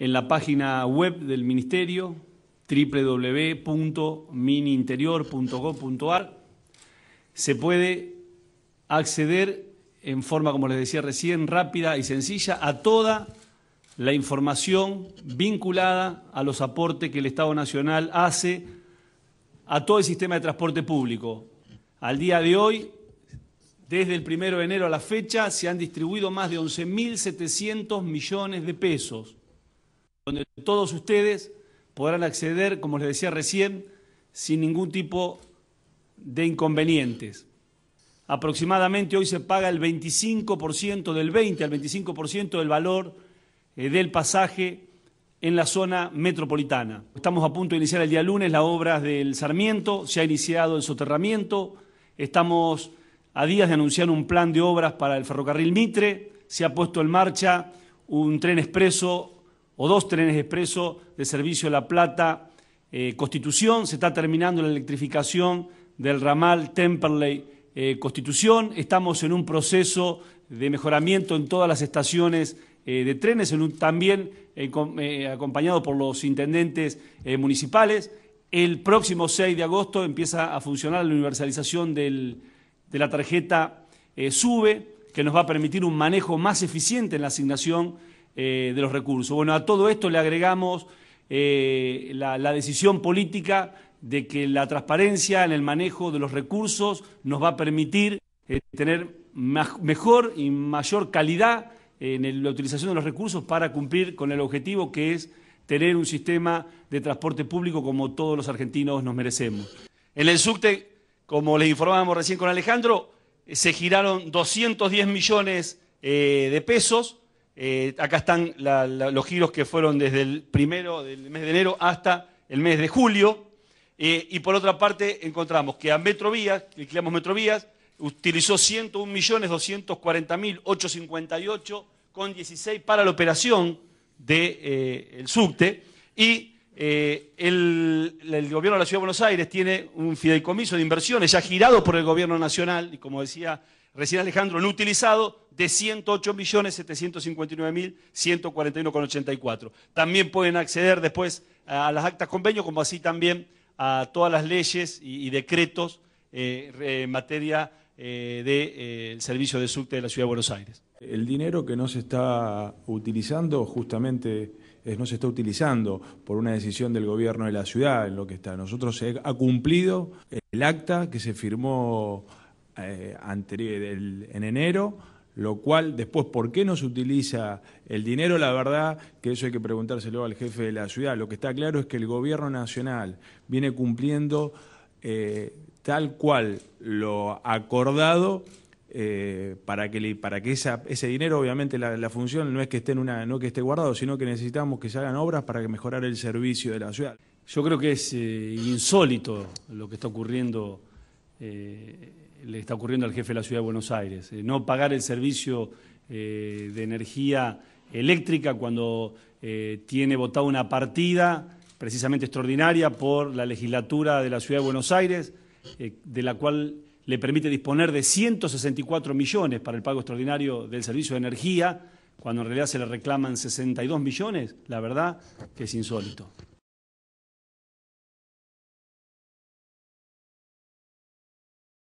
en la página web del Ministerio www.mininterior.gov.ar se puede acceder en forma, como les decía recién, rápida y sencilla a toda la información vinculada a los aportes que el Estado Nacional hace a todo el sistema de transporte público. Al día de hoy, desde el primero de enero a la fecha, se han distribuido más de 11.700 millones de pesos donde todos ustedes podrán acceder, como les decía recién, sin ningún tipo de inconvenientes. Aproximadamente hoy se paga el 25%, del 20 al 25% del valor eh, del pasaje en la zona metropolitana. Estamos a punto de iniciar el día lunes las obras del Sarmiento, se ha iniciado el soterramiento, estamos a días de anunciar un plan de obras para el ferrocarril Mitre, se ha puesto en marcha un tren expreso o dos trenes expresos de servicio a La Plata, eh, Constitución, se está terminando la electrificación del ramal Temperley, eh, Constitución, estamos en un proceso de mejoramiento en todas las estaciones eh, de trenes, en también acompañado por los intendentes municipales. El próximo 6 de agosto empieza a funcionar la universalización de la tarjeta SUBE, que nos va a permitir un manejo más eficiente en la asignación eh, de los recursos. Bueno, a todo esto le agregamos eh, la, decisión política de que la transparencia en el manejo de los recursos nos va a permitir eh, tener mejor y mayor calidad en la utilización de los recursos para cumplir con el objetivo que es tener un sistema de transporte público como todos los argentinos nos merecemos. En el subte, como les informábamos recién con Alejandro, se giraron 210 millones de pesos eh, acá están los giros que fueron desde el primero del mes de enero hasta el mes de julio. Eh, y por otra parte, encontramos que a Metrovías, llamamos Metrovías, utilizó 101.240.858,16 con para la operación del de, eh, subte. Y el, el, gobierno de la Ciudad de Buenos Aires tiene un fideicomiso de inversiones ya girado por el gobierno nacional y como decía recién Alejandro, no utilizado de 108.759.141,84. También pueden acceder después a las actas convenio, como así también a todas las leyes y, decretos eh, en materia del eh, de, eh, servicio de subte de la Ciudad de Buenos Aires. El dinero que no se está utilizando justamente no se está utilizando por una decisión del gobierno de la ciudad en lo que está. Nosotros se ha cumplido el acta que se firmó en enero lo cual después, ¿por qué no se utiliza el dinero? La verdad que eso hay que preguntárselo al jefe de la ciudad. Lo que está claro es que el gobierno nacional viene cumpliendo eh, tal cual lo acordado eh, para que, para que ese dinero, obviamente la, función no es que esté en una, no que esté guardado, sino que necesitamos que se hagan obras para mejorar el servicio de la ciudad. Yo creo que es eh, insólito lo que está ocurriendo eh, le está ocurriendo al jefe de la Ciudad de Buenos Aires. Eh, no pagar el servicio eh, de energía eléctrica cuando tiene votada una partida precisamente extraordinaria por la legislatura de la Ciudad de Buenos Aires, de la cual le permite disponer de 164 millones para el pago extraordinario del servicio de energía, cuando en realidad se le reclaman 62 millones, la verdad que es insólito.